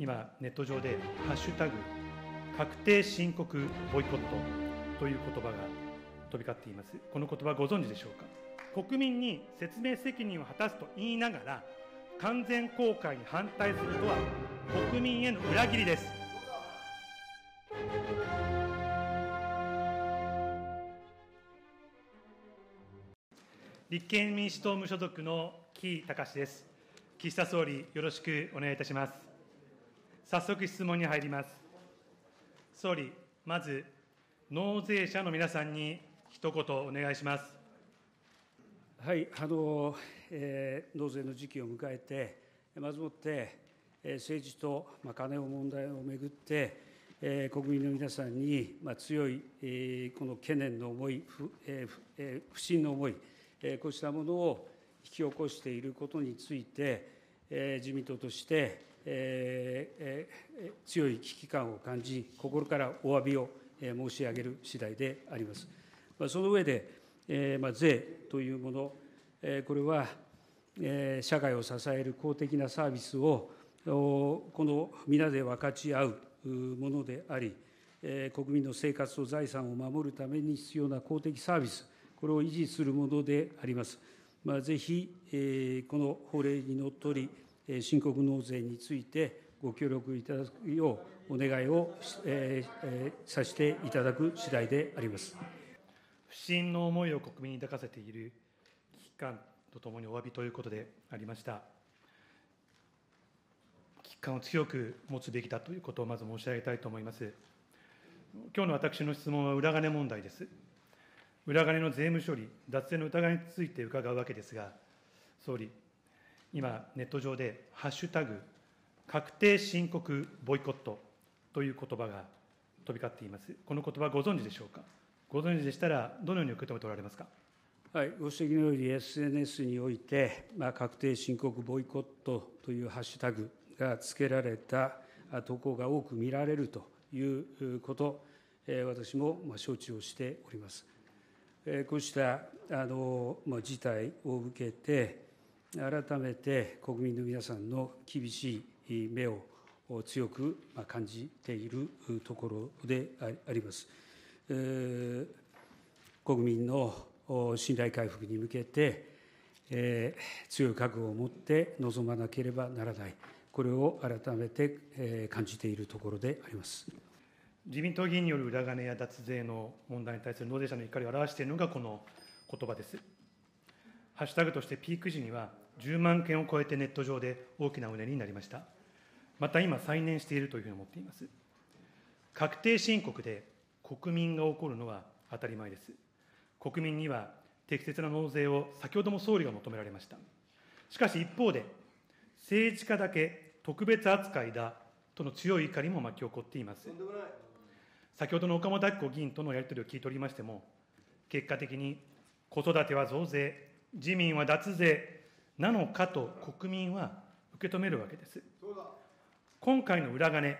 今ネット上で「ハッシュタグ確定申告ボイコット」という言葉が飛び交っていますこの言葉ご存知でしょうか国民に説明責任を果たすと言いながら完全公開に反対するとは国民への裏切りです立憲民主党無所属の木隆です岸田総理よろしくお願いいたします早速質問に入ります。総理、まず、納税者の皆さんに一言お願いします。はい、あの、えー、納税の時期を迎えて、まずもって、えー、政治と、まあ、金の問題をめぐって、えー、国民の皆さんに、まあ、強い、えー、この懸念の思い、不,、えーえー、不信の思い、えー、こうしたものを引き起こしていることについて、えー、自民党として、強い危機感を感じ、心からおわびを申し上げるしだいであります。その上で、税というもの、これは社会を支える公的なサービスを、この皆で分かち合うものであり、国民の生活と財産を守るために必要な公的サービス、これを維持するものであります。まあ、ぜひ、この法令にのっとり、申告納税についてご協力いただくようお願いを、えー、させていただく次第であります不信の思いを国民に抱かせている危機感とともにお詫びということでありました危機感を強く持つべきだということをまず申し上げたいと思います今日の私の質問は裏金問題です裏金の税務処理脱税の疑いについて伺うわけですが総理今、ネット上で、ハッシュタグ、確定申告ボイコットという言葉が飛び交っています。この言葉、ご存知でしょうか。ご存知でしたら、どのように受け止めておられますか。はい、ご指摘のように SNS において、まあ、確定申告ボイコットというハッシュタグが付けられた投稿が多く見られるということ、私も承知をしております。こうしたあの事態を受けて、改めて国民の皆さんの厳しい目を強く感じているところであります。国民の信頼回復に向けて、え強い覚悟を持って臨まなければならない、これを改めて、え感じているところであります自民党議員による裏金や脱税の問題に対する納税者の怒りを表しているのがこの言葉です。ハッシュタグとしてピーク時には、10万件を超えてネット上で大きなうねりになりました。また今、再燃しているというふうに思っています。確定申告で国民が怒るのは当たり前です。国民には適切な納税を先ほども総理が求められました。しかし一方で、政治家だけ特別扱いだとの強い怒りも巻き起こっています。先ほどの岡本明子議員とのやり取りを聞いておりましても、結果的に子育ては増税、自民は脱税なのかと国民は受け止めるわけです。今回の裏金、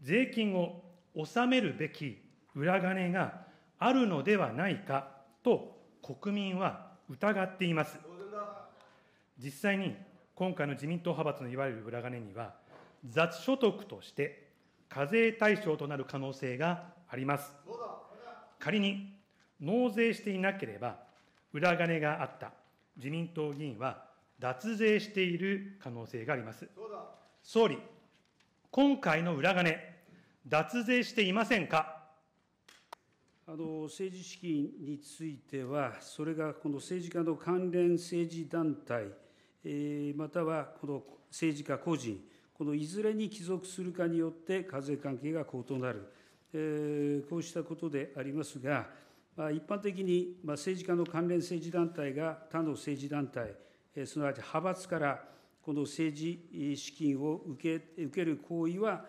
税金を納めるべき裏金があるのではないかと国民は疑っています。実際に今回の自民党派閥のいわゆる裏金には、雑所得として課税対象となる可能性があります。仮に納税していなければ、裏金があった自民党議員は脱税している可能性があります。総理、今回の裏金、脱税していませんか。あの政治資金については、それがこの政治家の関連政治団体、えー、またはこの政治家個人、このいずれに帰属するかによって課税関係が異なる、えー、こうしたことでありますが、一般的に政治家の関連政治団体が他の政治団体、すなわち派閥からこの政治資金を受け受ける行為は、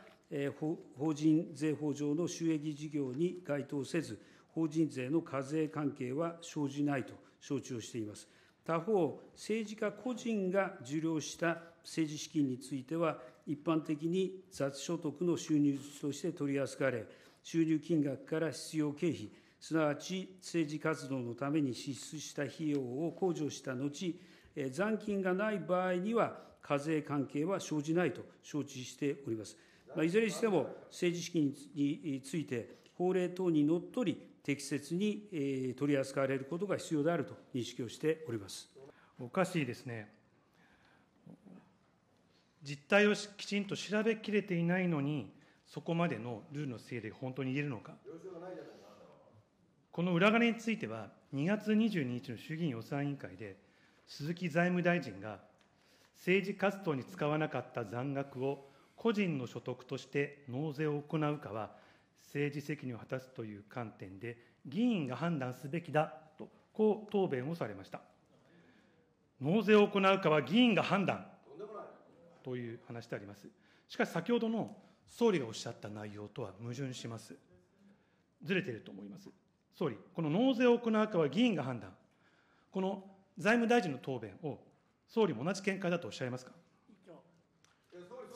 法人税法上の収益事業に該当せず、法人税の課税関係は生じないと承知をしています。他方、政治家個人が受領した政治資金については、一般的に雑所得の収入として取り扱われ、収入金額から必要経費、すなわち政治活動のために支出した費用を控除した後、残金がない場合には、課税関係は生じないと承知しております。いずれにしても、政治資金について、法令等にのっとり、適切に取り扱われることが必要であると認識をしておりますおかしいですね、実態をきちんと調べきれていないのに、そこまでのルールの整理、本当に言えるのか。この裏金については、2月22日の衆議院予算委員会で、鈴木財務大臣が、政治活動に使わなかった残額を個人の所得として納税を行うかは、政治責任を果たすという観点で、議員が判断すべきだと、こう答弁をされました。納税を行うかは議員が判断という話であります。しかし、先ほどの総理がおっしゃった内容とは矛盾します。ずれていると思います。総理、この納税を行うかは議員が判断、この財務大臣の答弁を、総理も同じ見解だとおっしゃいますか。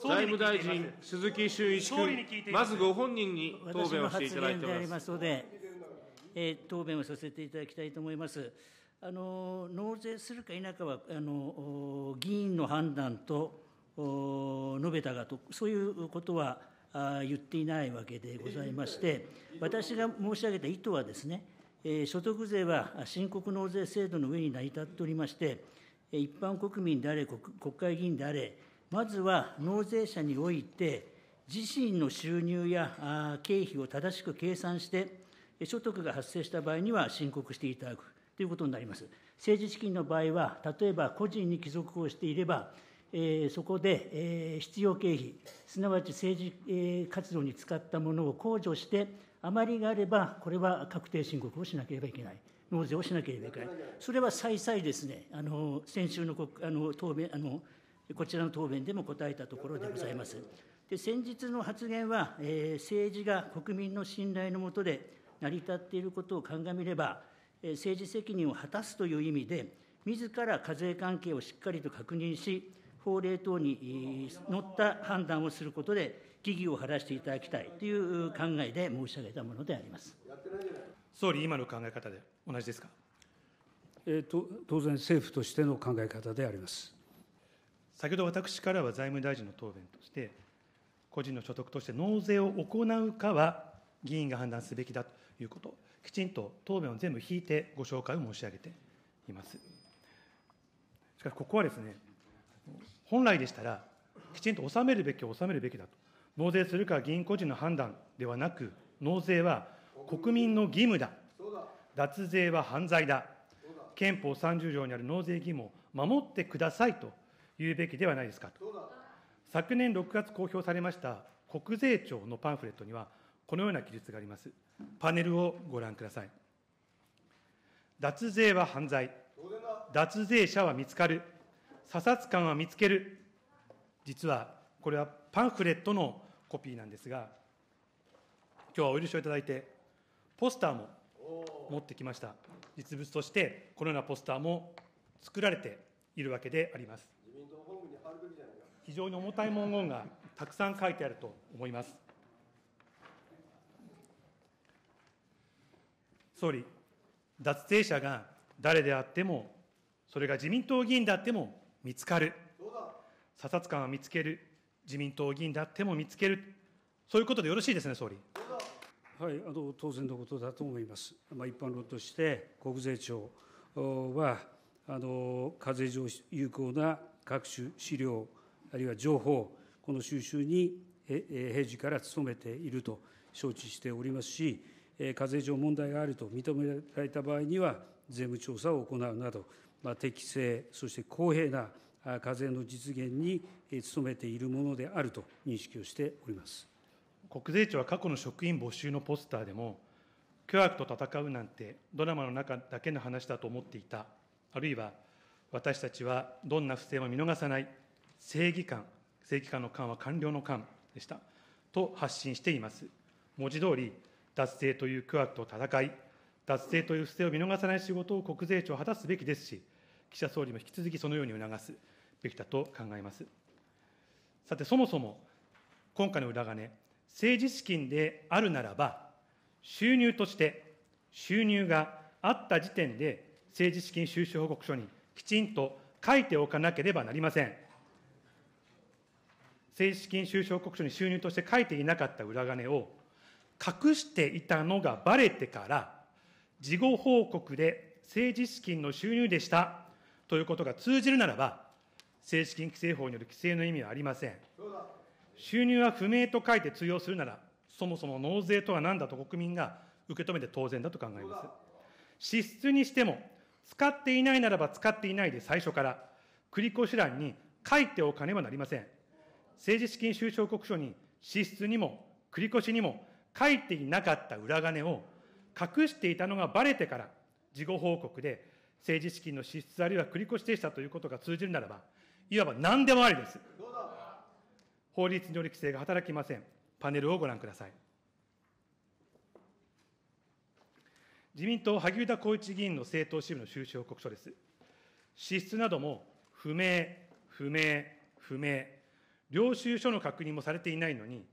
財務大臣、鈴木俊一君、まずご本人に答弁をしていただいておりますので、えー、答弁をさせていただきたいと思います。あの納税するか否かはあの議員の判断と述べたがと、そういうことは言っていないわけでございまして、私が申し上げた意図はですね、所得税は申告納税制度の上に成り立っておりまして、一般国民であれ、国会議員であれ、まずは納税者において、自身の収入や経費を正しく計算して、所得が発生した場合には申告していただくということになります。政治資金の場合は、例えば個人に帰属をしていれば、そこで必要経費、すなわち政治活動に使ったものを控除して、余りがあれば、これは確定申告をしなければいけない。納税をしなければいけない。それは再々ですね、あの先週のあの答弁あの、こちらの答弁でも答えたところでございます。で先日の発言は、えー、政治が国民の信頼の下で成り立っていることを鑑みれば、えー、政治責任を果たすという意味で、自ら課税関係をしっかりと確認し、法令等にのった判断をすることで、疑義を晴らしていただきたいという考えで申し上げたものであります総理、今の考え方で同じですか、えーと当然、政府としての考え方であります先ほど私からは財務大臣の答弁として、個人の所得として納税を行うかは議員が判断すべきだということ、きちんと答弁を全部引いてご紹介を申し上げています。しかし、ここはですね、本来でしたら、きちんと納めるべきを納めるべきだと。納税するか議員個人の判断ではなく、納税は国民の義務だ。脱税は犯罪だ。憲法30条にある納税義務を守ってくださいと言うべきではないですかと。昨年6月公表されました国税庁のパンフレットには、このような記述があります。パネルをご覧ください。脱税は犯罪。脱税者は見つかる。査察官は見つける。実は、これはパンフレットのコピーなんですが、今日はお許しをいただいて、ポスターも持ってきました。実物として、このようなポスターも作られているわけであります。非常に重たい文言がたくさん書いてあると思います。総理、脱税者が誰であっても、それが自民党議員であっても、見つかる、査察官は見つける、自民党議員であっても見つける、そういうことでよろしいですね、総理。はい、あの当然のことだと思います。まあ、一般論として国税庁はあの課税上有効な各種資料あるいは情報この収集に平時から努めていると承知しておりますし課税上問題があると認められた場合には税務調査を行うなど、適正、そして公平な課税の実現に努めているものであると認識をしております国税庁は過去の職員募集のポスターでも、巨悪と戦うなんてドラマの中だけの話だと思っていた、あるいは私たちはどんな不正も見逃さない、正義感、正義感の感は官僚の感でした、と発信しています。文字通り、脱税という巨悪と戦い、脱税という不正を見逃さない仕事を国税庁は果たすべきですし、岸田総理も引き続きそのように促すべきだと考えます。さて、そもそも、今回の裏金、政治資金であるならば、収入として収入があった時点で、政治資金収支報告書にきちんと書いておかなければなりません。政治資金収支報告書に収入として書いていなかった裏金を、隠していたのがばれてから、事後報告で政治資金の収入でしたということが通じるならば、政治資金規正法による規制の意味はありません。収入は不明と書いて通用するなら、そもそも納税とは何だと国民が受け止めて当然だと考えます。支出にしても、使っていないならば使っていないで最初から、繰越欄に書いておかねばなりません。政治資金収支報告書に支出にも繰越にも書いていなかった裏金を隠していたのがばれてから、事後報告で政治資金の支出あるいは繰越でしたということが通じるならば、いわば何でもありです。法律による規制が働きません。パネルをご覧ください。自民党、萩生田光一議員の政党支部の収支報告書です。支出なども不明、不明、不明、領収書の確認もされていないのに、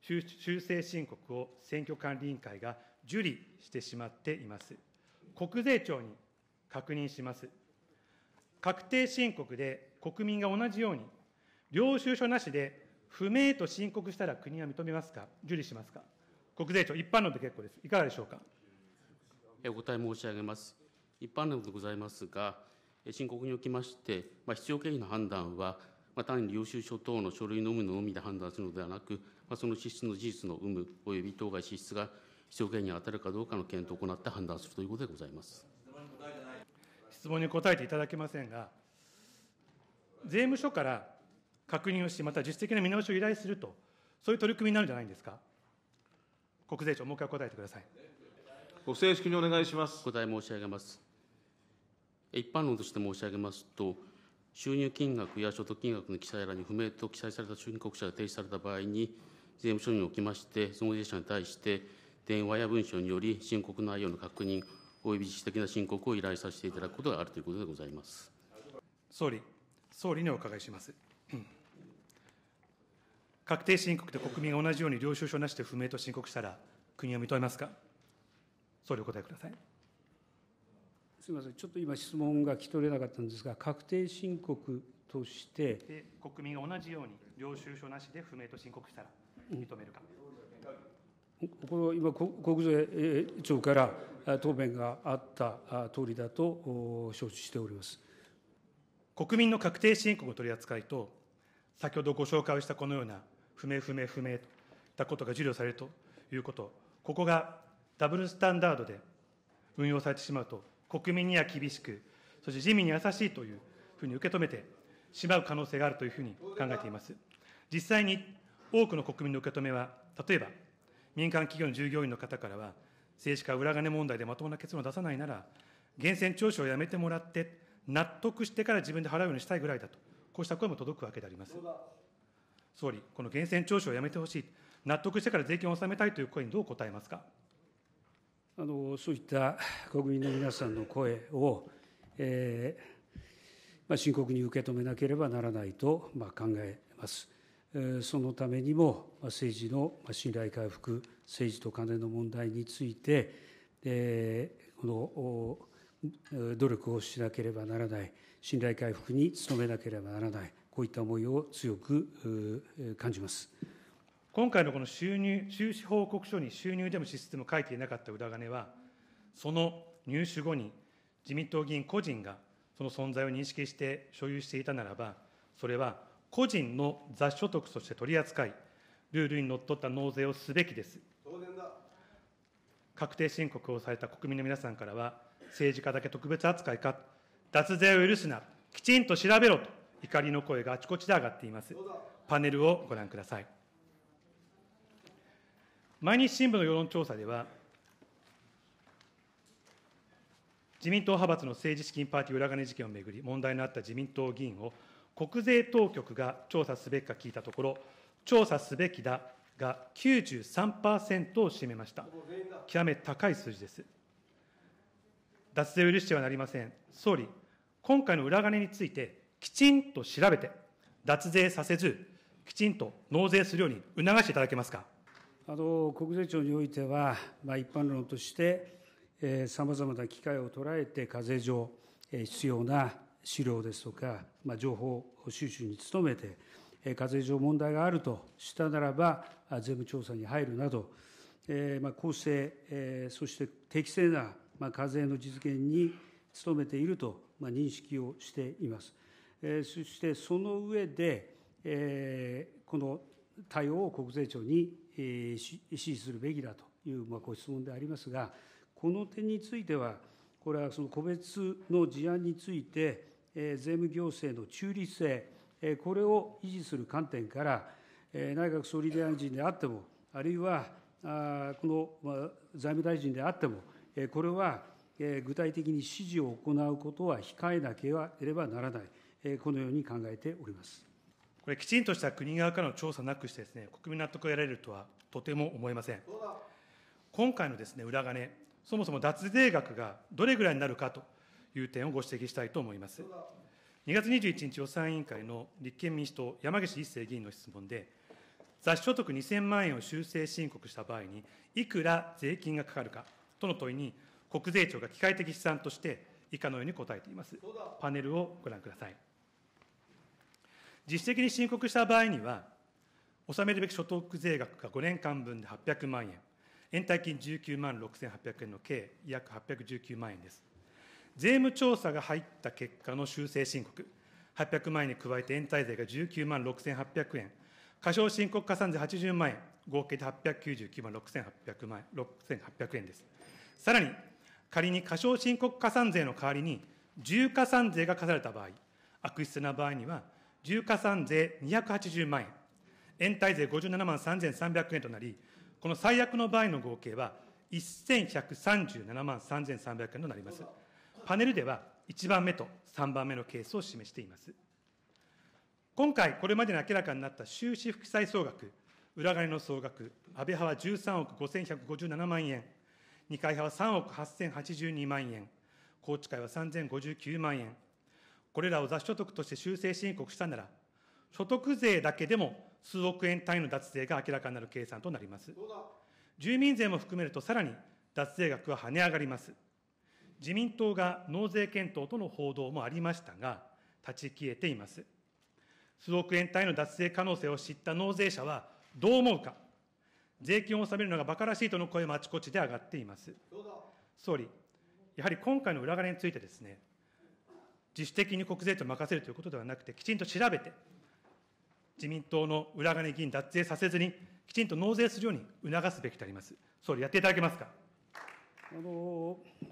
修正申告を選挙管理委員会が受理してしまっています。国税庁に確認します。確定申告で国民が同じように、領収書なしで不明と申告したら国は認めますか、受理しますか。国税庁、一般論で結構です。いかがでしょうか。お答え申し上げます。一般論でございますが、申告におきまして、まあ、必要経費の判断は、まあ、単に領収書等の書類の有無のみで判断するのではなく、まあ、その支出の事実の有無及び当該支出が必要権に当たるかどうかの検討を行って判断するということでございます質問に答えていただけませんが、税務署から確認をしまた実質的な見直しを依頼すると、そういう取り組みになるんじゃないんですか。国税庁、もう一回答えてください。ご正式にお願いします。答え申し上げます。一般論として申し上げますと、収入金額や所得金額の記載欄に不明と記載された申告者が提出された場合に、税務署におきまして、その事業者に対して、電話や文書により、申告内容の確認および自主的な申告を依頼させていただくことがあるということでございます総理、総理にお伺いします。確定申告で国民が同じように領収書なしで不明と申告したら、国は認めますか、総理、お答えください。すみません、ちょっと今、質問が聞き取れなかったんですが、確定申告として、国民が同じように領収書なしで不明と申告したら認めるか、これは今、国税庁から答弁があった通りだと承知しております国民の確定申告の取り扱いと、先ほどご紹介をしたこのような不明、不明、不明といったことが受領されるということ、ここがダブルスタンダードで運用されてしまうと、国民には厳しく、そして自民に優しいというふうに受け止めてしまう可能性があるというふうに考えています。実際に多くの国民の受け止めは、例えば民間企業の従業員の方からは、政治家は裏金問題でまともな結論を出さないなら、源泉徴収をやめてもらって、納得してから自分で払うようにしたいぐらいだと、こうした声も届くわけであります。総理、この源泉徴収をやめてほしい、納得してから税金を納めたいという声にどう答えますか。あのそういった国民の皆さんの声を、えーまあ、深刻に受け止めなければならないと、まあ、考えます。そのためにも政治の信頼回復、政治とカネの問題について、この努力をしなければならない、信頼回復に努めなければならない、こういった思いを強く感じます。今回のこの収入、収支報告書に収入でも支出でも書いていなかった裏金は、その入手後に自民党議員個人がその存在を認識して所有していたならば、それは個人の雑所得として取り扱い、ルールにのっとった納税をすべきです。確定申告をされた国民の皆さんからは、政治家だけ特別扱いか、脱税を許すな、きちんと調べろと、怒りの声があちこちで上がっています。パネルをご覧ください。毎日新聞の世論調査では、自民党派閥の政治資金パーティー裏金事件をめぐり、問題のあった自民党議員を国税当局が調査すべきか聞いたところ、調査すべきだが93%を占めました。極めて高い数字です。脱税を許してはなりません。総理、今回の裏金について、きちんと調べて、脱税させず、きちんと納税するように促していただけますか。あの国税庁においては、まあ、一般論として、さまざまな機会を捉えて課税上、えー、必要な資料ですとか、まあ、情報収集に努めて、課税上問題があるとしたならば、税務調査に入るなど、まあ、公正、そして適正な課税の実現に努めていると認識をしています。そしてその上で、この対応を国税庁に指示するべきだというご質問でありますが、この点については、これはその個別の事案について、税務行政の中立性、これを維持する観点から、内閣総理大臣であっても、あるいはこの財務大臣であっても、これは具体的に指示を行うことは控えなければならない、このように考えております。これ、きちんとした国側からの調査なくしてですね、国民納得が得られるとはとても思えません。今回のですね、裏金、そもそも脱税額がどれぐらいになるかという点をご指摘したいと思います。2月21日予算委員会の立憲民主党、山岸一生議員の質問で、雑所得2000万円を修正申告した場合に、いくら税金がかかるかとの問いに、国税庁が機械的試算として、以下のように答えています。パネルをご覧ください。実質的に申告した場合には、納めるべき所得税額が5年間分で800万円、延滞金19万6800円の計約819万円です。税務調査が入った結果の修正申告、800万円に加えて延滞税が19万6800円、過少申告加算税80万円、合計で899万6800万円 ,6800 円です。さらに、仮に過少申告加算税の代わりに、重加算税が課された場合、悪質な場合には、重加算税280万円、延滞税57万3300円となり、この最悪の場合の合計は、1137万3300円となります。パネルでは1番目と3番目のケースを示しています。今回、これまでに明らかになった収支負債総額、裏金の総額、安倍派は13億5157万円、二階派は3億8082万円、宏池会は3059万円、これらを雑所得として修正申告したなら、所得税だけでも数億円単位の脱税が明らかになる計算となります。住民税も含めると、さらに脱税額は跳ね上がります。自民党が納税検討との報道もありましたが、立ち消えています。数億円単位の脱税可能性を知った納税者はどう思うか、税金を納めるのが馬鹿らしいとの声もあちこちで上がっています。総理、やはり今回の裏金についてですね、自主的に国税庁に任せるということではなくて、きちんと調べて、自民党の裏金議員脱税させずに、きちんと納税するように促すべきであります。総理、やっていただけますか。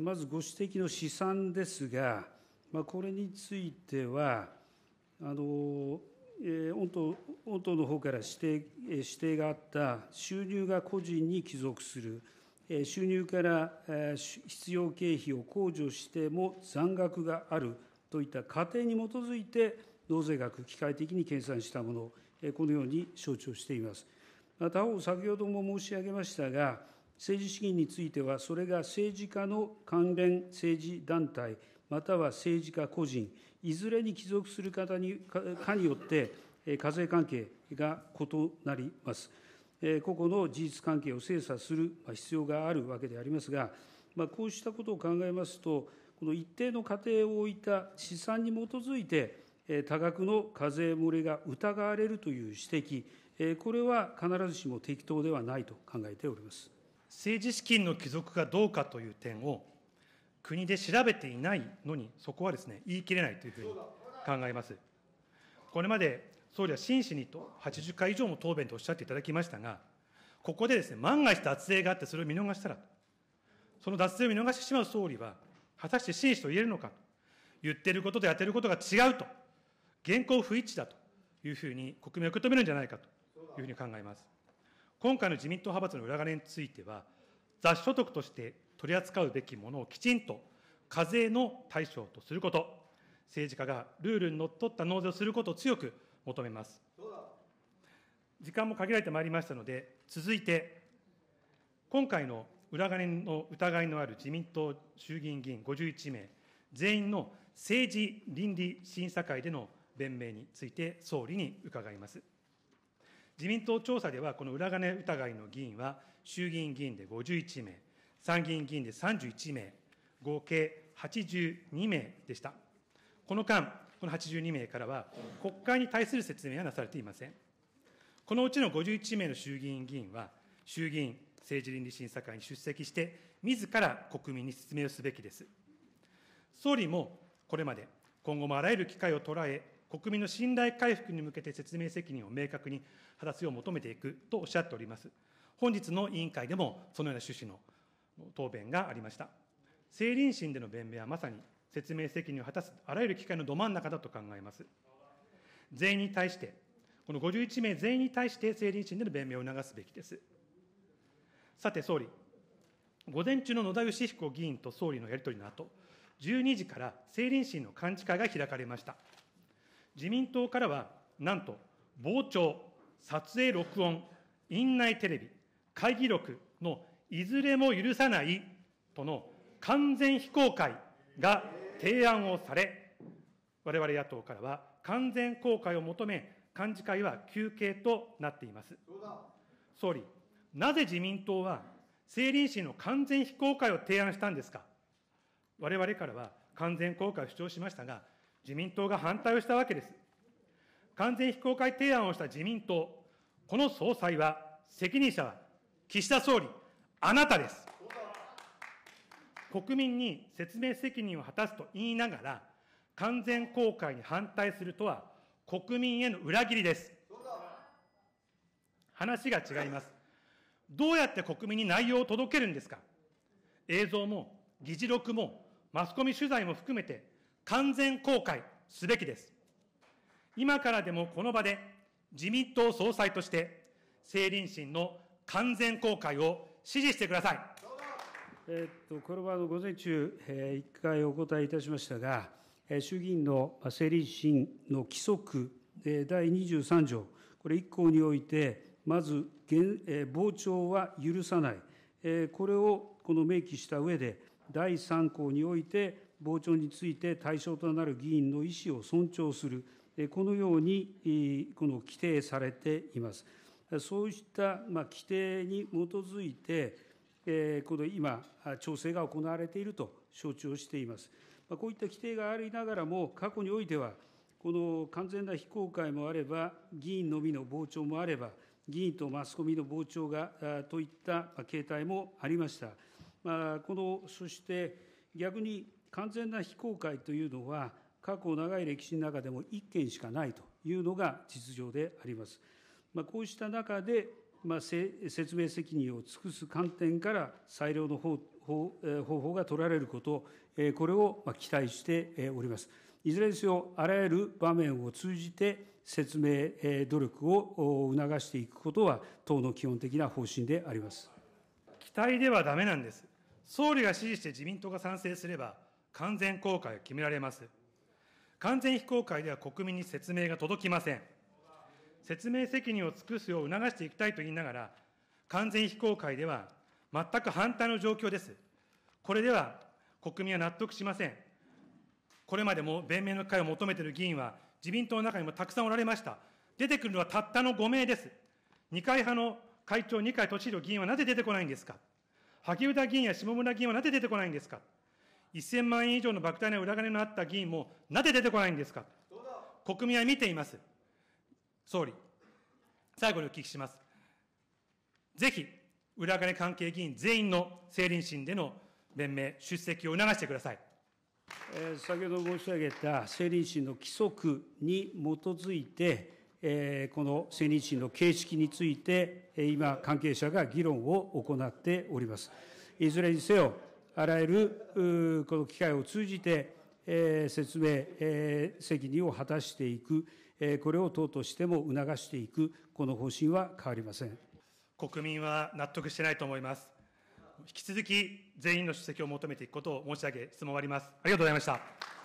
まずご指摘の試算ですが、これについては、御党のほうから指定があった収入が個人に帰属する、収入から必要経費を控除しても残額があるといった仮定に基づいて、納税額、機械的に計算したもの、このように承知をしています。他方、先ほども申し上げましたが、政治資金については、それが政治家の関連政治団体、または政治家個人、いずれに帰属する方に かによって、課税関係が異なります。個々の事実関係を精査する必要があるわけでありますが、まこうしたことを考えますと、この一定の過程を置いた試算に基づいて、多額の課税漏れが疑われるという指摘、これは必ずしも適当ではないと考えております。政治資金の帰属がどうかという点を、国で調べていないのに、そこはですね、言い切れないというふうに考えます。これまで総理は真摯にと、80回以上も答弁とおっしゃっていただきましたが、ここでですね、万が一脱税があって、それを見逃したら、その脱税を見逃してしまう総理は、果たして真摯と言えるのかと、言ってることとやってることが違うと、現行不一致だというふうに国民は受け止めるんじゃないかというふうに考えます。今回の自民党派閥の裏金については、雑所得として取り扱うべきものをきちんと課税の対象とすること、政治家がルールにのっとった納税をすることを強く求めます。時間も限られてまいりましたので、続いて、今回の裏金の疑いのある自民党衆議院議員51名、全員の政治倫理審査会での弁明について、総理に伺います。自民党調査では、この裏金疑いの議員は、衆議院議員で51名、参議院議員で31名、合計82名でした。この間、この82名からは、国会に対する説明はなされていません。このうちの51名の衆議院議員は、衆議院政治倫理審査会に出席して、自ら国民に説明をすべきです。総理もこれまで、今後もあらゆる機会を捉え、国民の信頼回復に向けて説明責任を明確に果たすよう求めていくとおっしゃっております。本日の委員会でもそのような趣旨の答弁がありました。政倫審での弁明はまさに説明責任を果たすあらゆる機会のど真ん中だと考えます。全員に対して、この51名全員に対して政倫審での弁明を促すべきです。さて、総理、午前中の野田佳彦議員と総理のやり取りの後、12時から政倫審の幹事会が開かれました。自民党からは、なんと、傍聴、撮影録音、院内テレビ、会議録のいずれも許さないとの完全非公開が提案をされ、我々野党からは完全公開を求め、幹事会は休憩となっています。総理、なぜ自民党は政倫審の完全非公開を提案したんですか。われからは完全公開を主張しましたが、自民党が反対をしたわけです。完全非公開提案をした自民党、この総裁は、責任者は、岸田総理、あなたです。国民に説明責任を果たすと言いながら、完全公開に反対するとは、国民への裏切りです。話が違います。どうやって国民に内容を届けるんですか映像も、議事録も、マスコミ取材も含めて、完全公開すべきです。今からでもこの場で自民党総裁として、政倫審の完全公開を支持してください。えっと、これはあの午前中、えー、1回お答えいたしましたが、えー、衆議院の政倫審の規則、えー、第23条、これ1項において、まず、えー、傍聴は許さない、えー、これをこの明記した上で、第3項において、傍聴について対象となる議員の意思を尊重する、このようにこの規定されています。そうした規定に基づいて、この今、調整が行われていると承知をしています。こういった規定がありながらも、過去においては、この完全な非公開もあれば、議員のみの傍聴もあれば、議員とマスコミの傍聴がといった形態もありました。このそして逆に完全な非公開というのは、過去長い歴史の中でも1件しかないというのが実情であります。こうした中で、説明責任を尽くす観点から最良の方法が取られること、これを期待しております。いずれにせよ、あらゆる場面を通じて説明努力を促していくことは、党の基本的な方針であります。期待ではだめなんです。総理が支持して自民党が賛成すれば、完全公開が決められます。完全非公開では国民に説明が届きません。説明責任を尽くすよう促していきたいと言いながら、完全非公開では全く反対の状況です。これでは国民は納得しません。これまでも弁明の機会を求めている議員は自民党の中にもたくさんおられました。出てくるのはたったの5名です。二階派の会長、二階俊弘議員はなぜ出てこないんですか萩生田議員や下村議員はなぜ出てこないんですか1000万円以上の莫大な裏金のあった議員も、なぜ出てこないんですか。国民は見ています。総理、最後にお聞きします。ぜひ、裏金関係議員全員の政倫審での弁明、出席を促してください。えー、先ほど申し上げた政倫審の規則に基づいて、えー、この政倫審の形式について、今、関係者が議論を行っております。いずれにせよ、あらゆるこの機会を通じて、説明責任を果たしていく、これを党としても促していく、この方針は変わりません。国民は納得してないと思います。引き続き全員の出席を求めていくことを申し上げ、質問終わります。ありがとうございました。